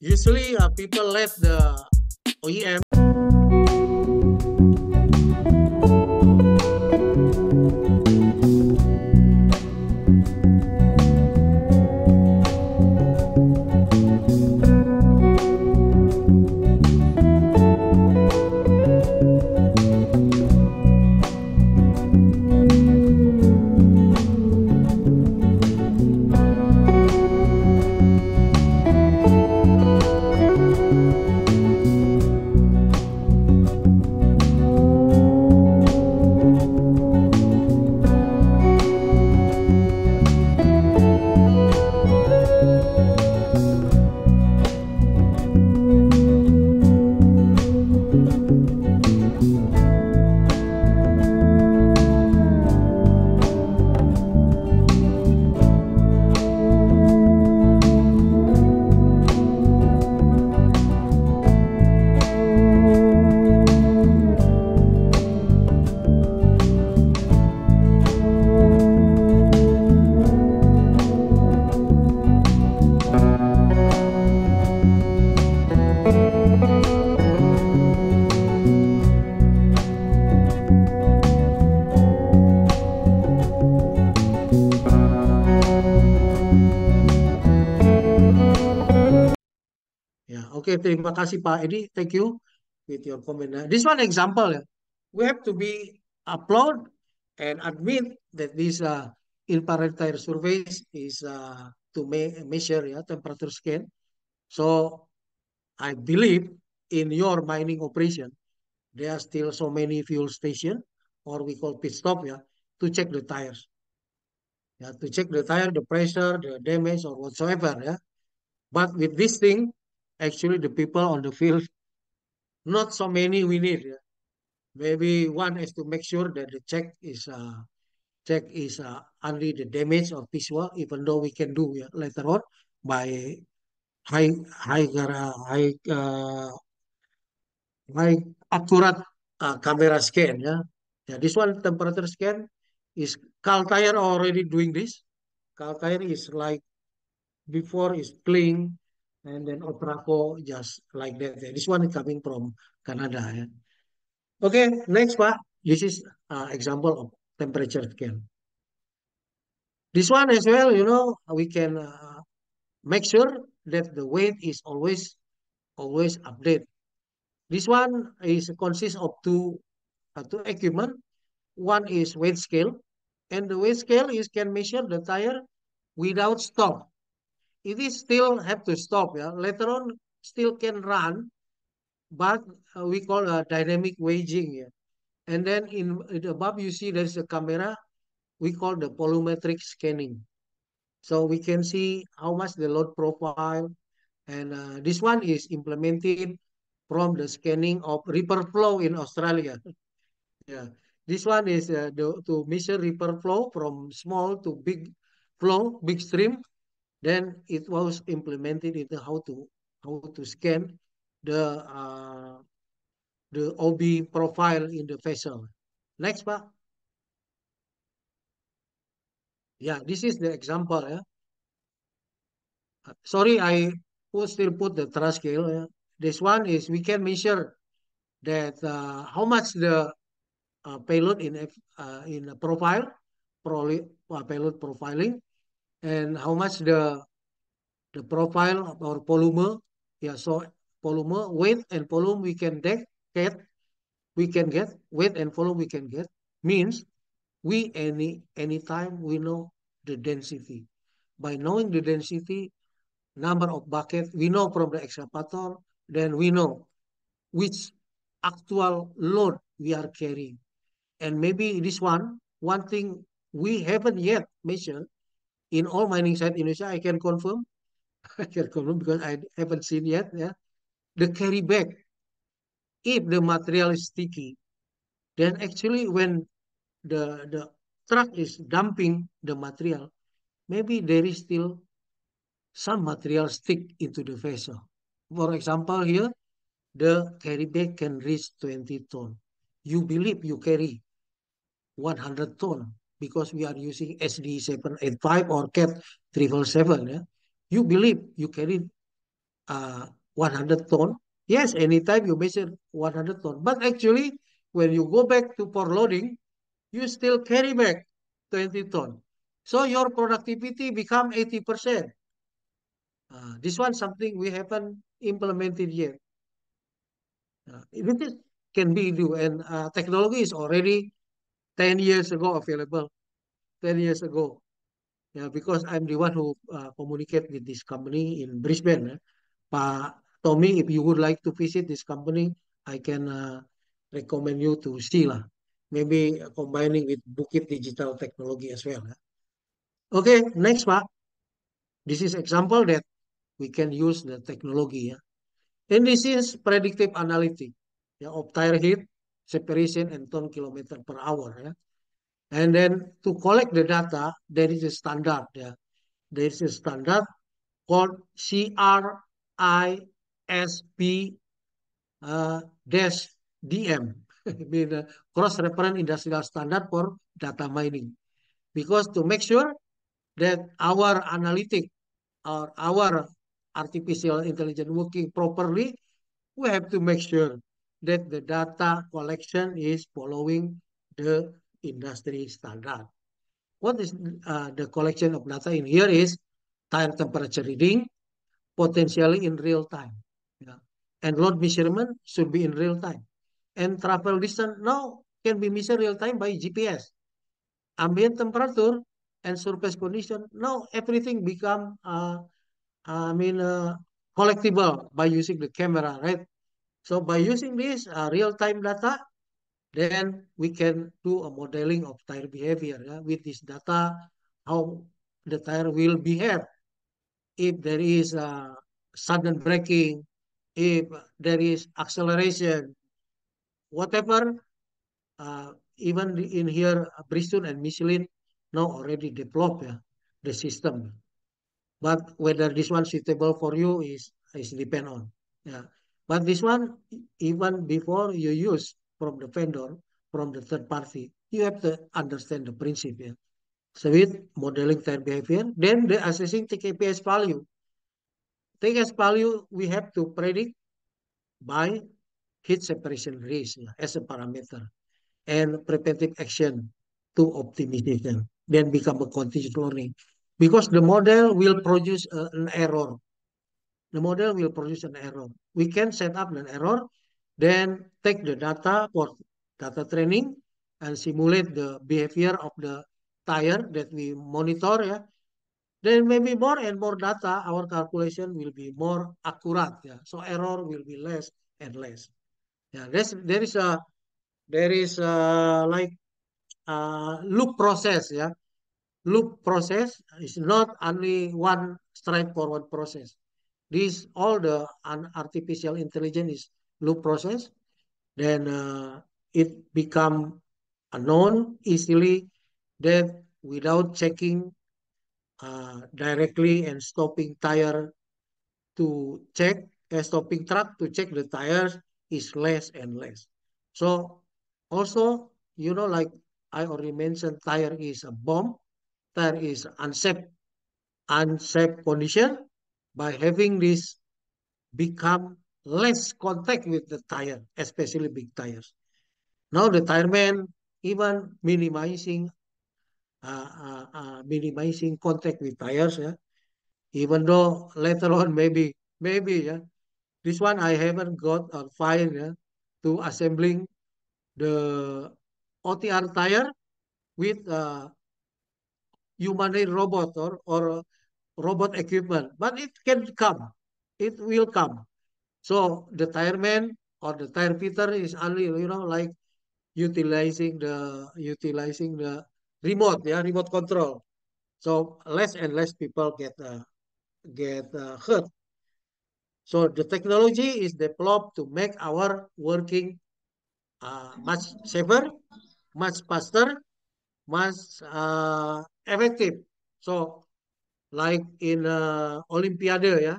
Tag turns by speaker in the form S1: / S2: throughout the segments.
S1: usually uh, people let the OEM okay, terima kasih Pak Edi. Thank you with your comment. Now, nah, this one example. Eh. We have to be upload and admit that this uh, infrared surveys is uh, to me measure ya yeah, temperature scan. So I believe in your mining operation, there are still so many fuel station or we call pit stop ya yeah, to check the tires. Yeah, to check the tire, the pressure, the damage or whatsoever ya. Yeah. But with this thing, actually the people on the field, not so many we need. Yeah. Maybe one is to make sure that the check is uh, check is uh, only the damage of visual, even though we can do yeah, later on by high high uh, high uh, high accurate uh, camera scan. Yeah. yeah, this one temperature scan is Caltire already doing this. Caltire is like before is playing and then Oprako just like that. This one is coming from Canada. Yeah. Okay, next Pak. This is an uh, example of temperature scale. This one as well, you know, we can uh, make sure that the weight is always always update. This one is consists of two uh, two equipment. One is weight scale, and the weight scale is can measure the tire without stop it is still have to stop. Yeah? Later on, still can run, but uh, we call a uh, dynamic waging. Yeah? And then in, in above, you see there's a camera. We call the volumetric scanning. So we can see how much the load profile. And uh, this one is implemented from the scanning of river flow in Australia. yeah, This one is uh, the, to measure river flow from small to big flow, big stream then it was implemented into how to how to scan the uh, the OB profile in the vessel. Next, Pak. Yeah, this is the example. Yeah. Uh, sorry, I will still put the thrust scale. Yeah. This one is we can measure that uh, how much the uh, payload in uh, in a profile, pro, uh, payload profiling, and how much the the profile of our polymer. Yeah, so polymer weight and volume we can get, we can get weight and volume we can get means we any anytime we know the density. By knowing the density, number of bucket, we know from the excavator, then we know which actual load we are carrying. And maybe this one, one thing we haven't yet measured in all mining site in Indonesia, I can confirm, I can confirm because I haven't seen yet, yeah, the carry back, if the material is sticky, then actually when the the truck is dumping the material, maybe there is still some material stick into the vessel. For example, here, the carry bag can reach 20 ton. You believe you carry 100 ton, because we are using SD785 or CAP 777, yeah? you believe you carry uh, 100 ton? Yes, anytime you measure 100 ton. But actually, when you go back to for loading, you still carry back 20 ton. So your productivity become 80%. Uh, this one something we haven't implemented yet. Uh, it can be new and uh, technology is already 10 years ago available 10 years ago yeah, because I'm the one who uh, communicate with this company in Brisbane. Eh? Pak Tommy, if you would like to visit this company, I can uh, recommend you to see lah. Maybe combining with Bukit Digital Technology as well. Eh? Okay, next Pak. This is example that we can use the technology. Ya. And this is predictive analytic. of tire Heat separation and ton kilometer per hour ya. And then to collect the data, there is a standard ya. There is a standard called CRISP uh, dash DM, mean uh, cross reference industrial standard for data mining. Because to make sure that our analytic or our artificial intelligence working properly, we have to make sure that the data collection is following the industry standard. What is uh, the collection of data in here is time temperature reading, potentially in real time. Yeah. And load measurement should be in real time. And travel distance now can be measured real time by GPS. Ambient temperature and surface condition, now everything become, uh, I mean, uh, collectible by using the camera, right? So by using this uh, real-time data, then we can do a modeling of tire behavior. Yeah? With this data, how the tire will behave if there is a uh, sudden braking, if there is acceleration, whatever, uh, even in here, uh, Bristol and Michelin now already develop yeah, the system. But whether this one suitable for you is, is depend on. Yeah. But this one, even before you use from the vendor, from the third party, you have to understand the principle. Yeah. So with modeling their behavior, then the assessing TKPS value. TKPS value we have to predict by heat separation risk yeah, as a parameter and preventive action to optimization, then become a continuous learning. Because the model will produce uh, an error the model will produce an error. We can set up an error, then take the data for data training and simulate the behavior of the tire that we monitor. Yeah. Then maybe more and more data, our calculation will be more accurate. Yeah. So error will be less and less. Yeah, there's, there is a there is a, like a loop process. Yeah, loop process is not only one straightforward process. these all the artificial intelligence is loop process, then uh, it become known easily that without checking uh, directly and stopping tire to check, uh, stopping truck to check the tires is less and less. So also, you know, like I already mentioned, tire is a bomb, tire is unsafe, unsafe condition, by having this become less contact with the tire, especially big tires. Now the tire man even minimizing uh, uh, uh, minimizing contact with tires. Yeah? Even though later on maybe maybe yeah, this one I haven't got or find yeah, to assembling the OTR tire with a uh, humanoid robot or or robot equipment, but it can come. It will come. So the tireman or the tire fitter is only, you know, like utilizing the utilizing the remote, yeah, remote control. So less and less people get uh, get uh, hurt. So the technology is developed to make our working uh, much safer, much faster, much uh, effective. So like in uh, Olimpiade ya.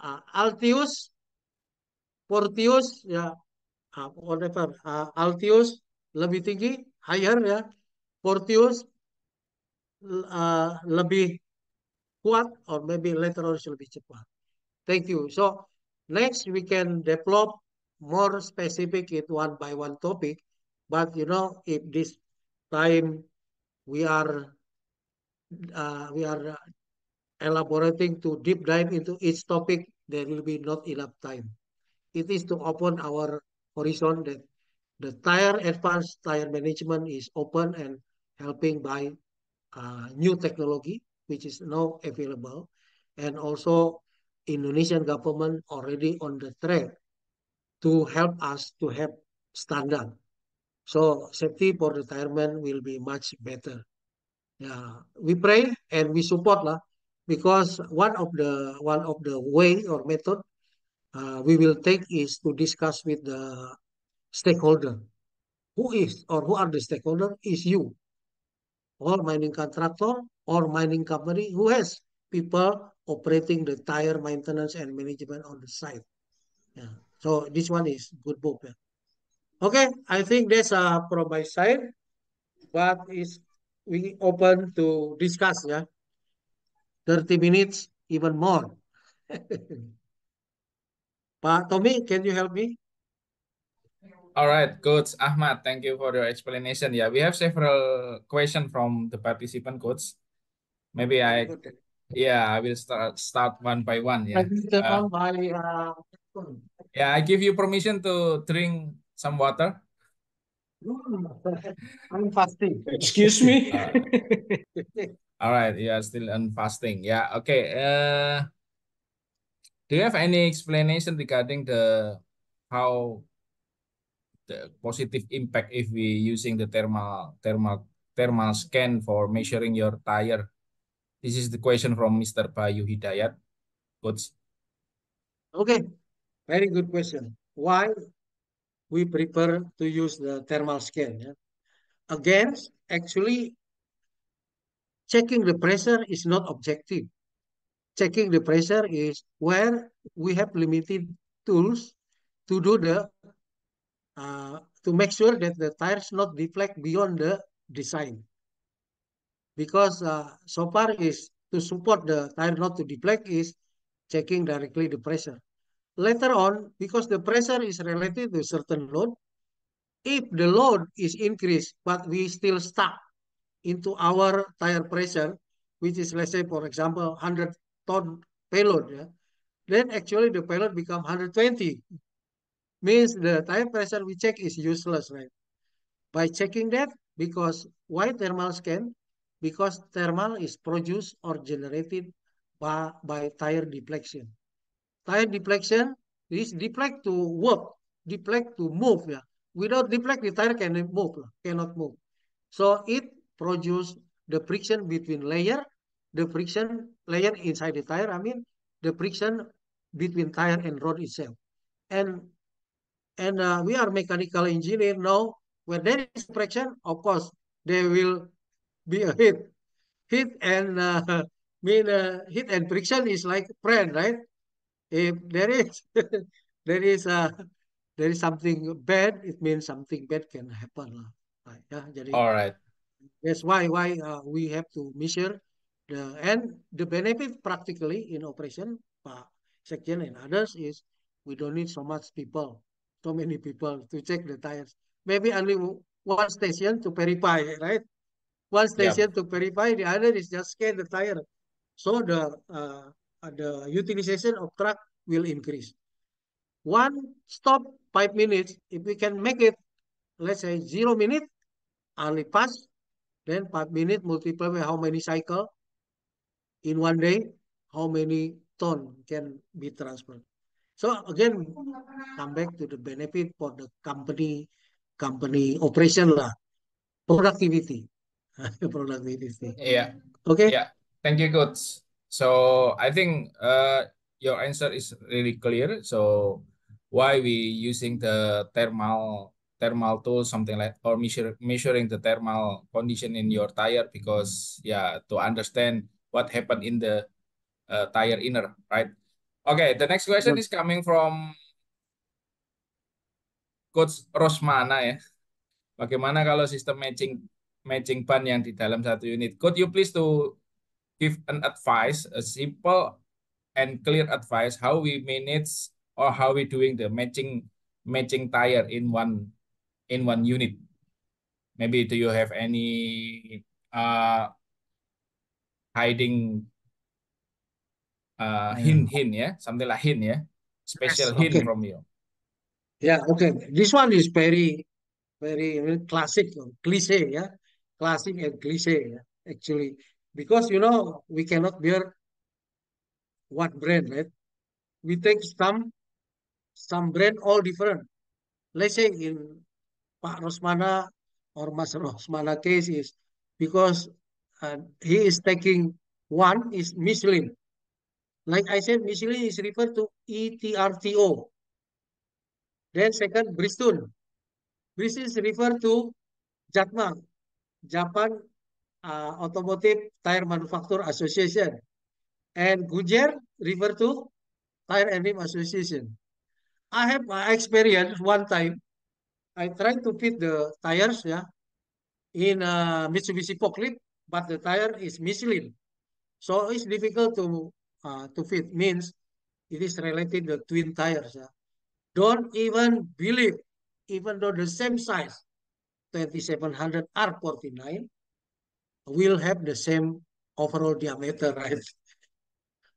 S1: Uh, Altius, Portius ya, uh, whatever. Uh, Altius lebih tinggi, higher ya. Portius uh, lebih kuat or maybe later on lebih cepat. Thank you. So next we can develop more specific it one by one topic, but you know if this time we are uh, we are uh, elaborating to deep dive into each topic, there will be not enough time. It is to open our horizon that the tire advanced tire management is open and helping by uh, new technology, which is now available. And also Indonesian government already on the track to help us to have standard. So safety for retirement will be much better. Yeah, we pray and we support lah, because one of the one of the way or method uh, we will take is to discuss with the stakeholder. Who is or who are the stakeholder? Is you, all mining contractor or mining company who has people operating the tire maintenance and management on the site. Yeah. So this one is good book. Yeah. Okay, I think that's uh, from my side. But it's we open to discuss ya. 30 minutes even more. Pak Tommy, can you help me?
S2: Alright, right, coach Ahmad, thank you for your explanation. Yeah, we have several question from the participant, coach. Maybe I, yeah, I will start start one by one. Yeah. Uh,
S1: uh,
S2: yeah, I give you permission to drink some water.
S1: Hmm. I'm fasting. Excuse me.
S2: Alright, you are Yeah, still on fasting. Yeah. Okay. Uh, do you have any explanation regarding the how the positive impact if we using the thermal thermal thermal scan for measuring your tire? This is the question from Mr. Bayu Hidayat. Coach. Okay.
S1: Very good question. Why we prefer to use the thermal scan. Yeah? Again, actually, checking the pressure is not objective. Checking the pressure is where we have limited tools to do the uh, to make sure that the tires not deflect beyond the design. Because uh, so far is to support the tire not to deflect is checking directly the pressure later on, because the pressure is related to certain load, if the load is increased, but we still stuck into our tire pressure, which is, let's say, for example, 100 ton payload, yeah, then actually the payload become 120. Means the tire pressure we check is useless, right? By checking that, because why thermal scan? Because thermal is produced or generated by, by tire deflection. Tire deflection is deflect to work, deflect to move. Yeah. Without deflect, the tire cannot move, cannot move. So it produce the friction between layer, the friction layer inside the tire, I mean, the friction between tire and road itself. And and uh, we are mechanical engineer now, when there is friction, of course, there will be a hit. Hit and uh, mean uh, hit and friction is like friend, right? if there is there is a there is something bad it means something bad can happen lah yeah jadi all right that's why why uh, we have to measure the and the benefit practically in operation pak sekjen and others is we don't need so much people so many people to check the tires maybe only one station to verify right one station yeah. to verify the other is just scan the tire so the uh, the utilization of truck will increase. One stop five minutes, if we can make it, let's say zero minute, only pass, then five minutes multiply by how many cycle in one day, how many ton can be transferred. So again, come back to the benefit for the company, company operation lah, productivity, productivity. Yeah. Okay. Yeah. Thank you, coach.
S2: So I think uh, your answer is really clear. So why we using the thermal thermal tool something like or measure, measuring the thermal condition in your tire because yeah to understand what happened in the uh, tire inner right okay the next question is coming from coach Rosmana ya bagaimana kalau sistem matching matching ban yang di dalam satu unit could you please to give an advice, a simple and clear advice how we manage or how we doing the matching matching tire in one in one unit. Maybe do you have any uh hiding uh hint hint yeah something like hint yeah special yes, hint okay. from you.
S1: Yeah okay this one is very very classic cliche yeah classic and cliche yeah? actually because you know we cannot bear what brand, right? We take some some brand all different. Let's say in Pak Rosmana or Mas Rosmana case is because uh, he is taking one is Michelin. Like I said, Michelin is referred to ETRTO. Then second, Bristol. this is referred to Jatma, Japan uh, Automotive Tire Manufacturer Association. And Gujer refer to Tire and Rim Association. I have my experience one time. I tried to fit the tires yeah, in uh, Mitsubishi forklift, but the tire is Michelin. So it's difficult to uh, to fit. Means it is related to twin tires. Yeah. Don't even believe, even though the same size, 2700 R49, will have the same overall diameter, right?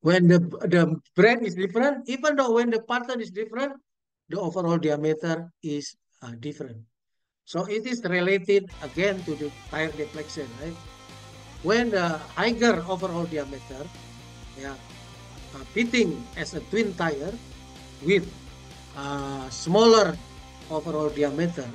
S1: When the the brand is different, even though when the pattern is different, the overall diameter is uh, different. So it is related again to the tire deflection, right? When the higher overall diameter, yeah, uh, fitting as a twin tire with uh, smaller overall diameter,